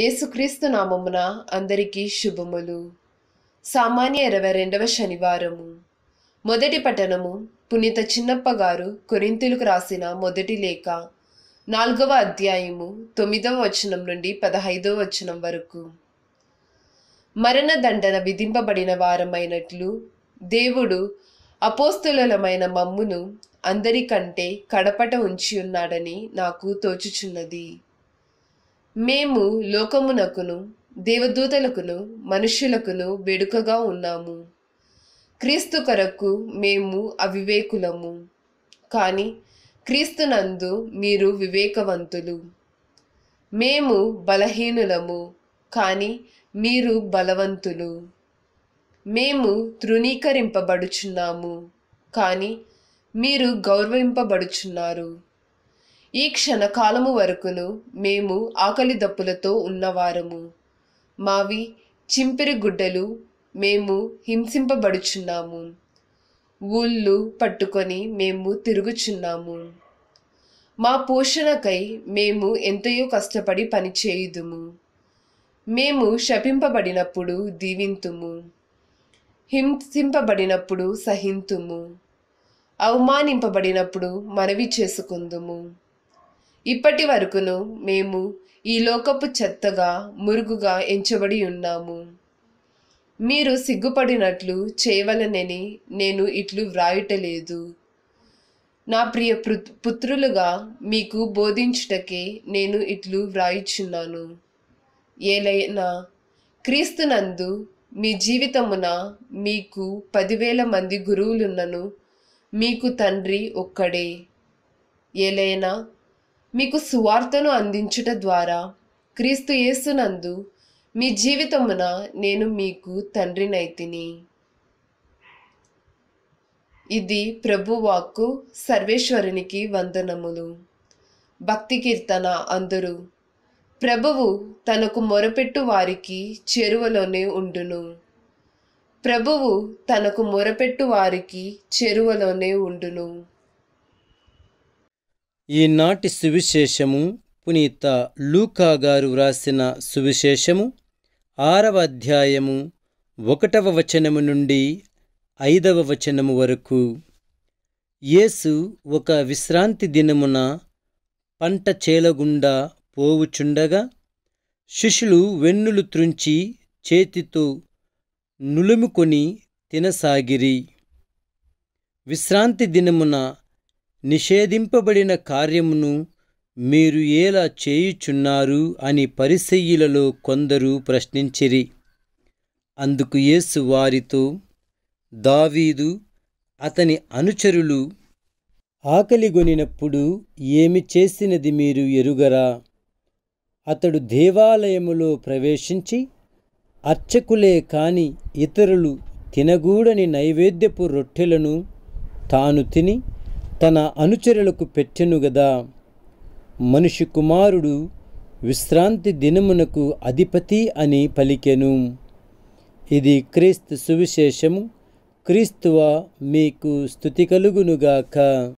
యేసుక్రీస్తు నామమున అందరికీ శుభములు సామాన్య ఇరవై రెండవ శనివారము మొదటి పట్టణము పునీత చిన్నప్ప గారు కొరింతులకు రాసిన మొదటి లేఖ నాలుగవ అధ్యాయము తొమ్మిదవ వచనం నుండి పదహైదవ వచనం వరకు మరణ దండన విధింపబడిన వారమైనట్లు దేవుడు అపోస్తులమైన మమ్మును అందరికంటే కడపట ఉంచి ఉన్నాడని నాకు తోచుచున్నది మేము లోకమునకును దేవదూతలకును మనుష్యులకును వేడుకగా ఉన్నాము క్రీస్తు కొరకు మేము అవివేకులము కానీ క్రీస్తునందు మీరు వివేకవంతులు మేము బలహీనులము కానీ మీరు బలవంతులు మేము తృణీకరింపబడుచున్నాము కానీ మీరు గౌరవింపబడుచున్నారు ఈ క్షణకాలము వరకును మేము ఆకలి దప్పులతో ఉన్నవారము మావి చింపిరి గుడ్డలు మేము హింసింపబడుచున్నాము ఊళ్ళు పట్టుకొని మేము తిరుగుచున్నాము మా పోషణకై మేము ఎంతయో కష్టపడి పనిచేయుదుము మేము శపింపబడినప్పుడు దీవింతుము హింసింపబడినప్పుడు సహింతుము అవమానింపబడినప్పుడు మనవి చేసుకుందుము ఇప్పటి వరకును మేము ఈ లోకపు చెత్తగా మురుగుగా ఎంచబడి ఉన్నాము మీరు సిగ్గుపడినట్లు చేయవలనని నేను ఇట్లు వ్రాయుటలేదు నా ప్రియ పుత్రులుగా మీకు బోధించుటకే నేను ఇట్లు వ్రాయిచున్నాను ఏలైనా క్రీస్తునందు మీ జీవితమున మీకు పదివేల మంది గురువులున్నను మీకు తండ్రి ఒక్కడే ఏలైనా మీకు సువార్తను అందించుట ద్వారా క్రీస్తు యేసునందు మీ జీవితమున నేను మీకు తండ్రినైతిని ఇది ప్రభువాక్కు సర్వేశ్వరునికి వందనములు భక్తి కీర్తన అందరూ ప్రభువు తనకు మొరపెట్టు వారికి చెరువలోనే ఉండును ప్రభువు తనకు మొరపెట్టు వారికి చెరువలోనే ఉండును ఈనాటి సువిశేషము పునీత లూకా గారు వ్రాసిన సువిశేషము ఆరవ అధ్యాయము ఒకటవ వచనము నుండి ఐదవ వచనము వరకు యేసు ఒక విశ్రాంతి దినమున పంట చేలగుండా పోవుచుండగా శిష్యులు వెన్నులు త్రుంచి చేతితో నులుముకొని తినసాగిరి విశ్రాంతి దినమున నిషేధింపబడిన కార్యమును మీరు ఎలా చేయుచున్నారు అని పరిసెయ్యులలో కొందరు ప్రశ్నించిరి అందుకు యేసు వారితో దావీదు అతని అనుచరులు ఆకలిగొనినప్పుడు ఏమి చేసినది మీరు ఎరుగరా అతడు దేవాలయములో ప్రవేశించి అర్చకులే కాని ఇతరులు తినగూడని నైవేద్యపు రొట్టెలను తాను తిని తన అనుచరులకు పెట్టెను గదా మనిషి కుమారుడు విశ్రాంతి దినమునకు అధిపతి అని పలికెను ఇది క్రీస్తు సువిశేషము క్రీస్తువ మీకు స్థుతి కలుగునుగాక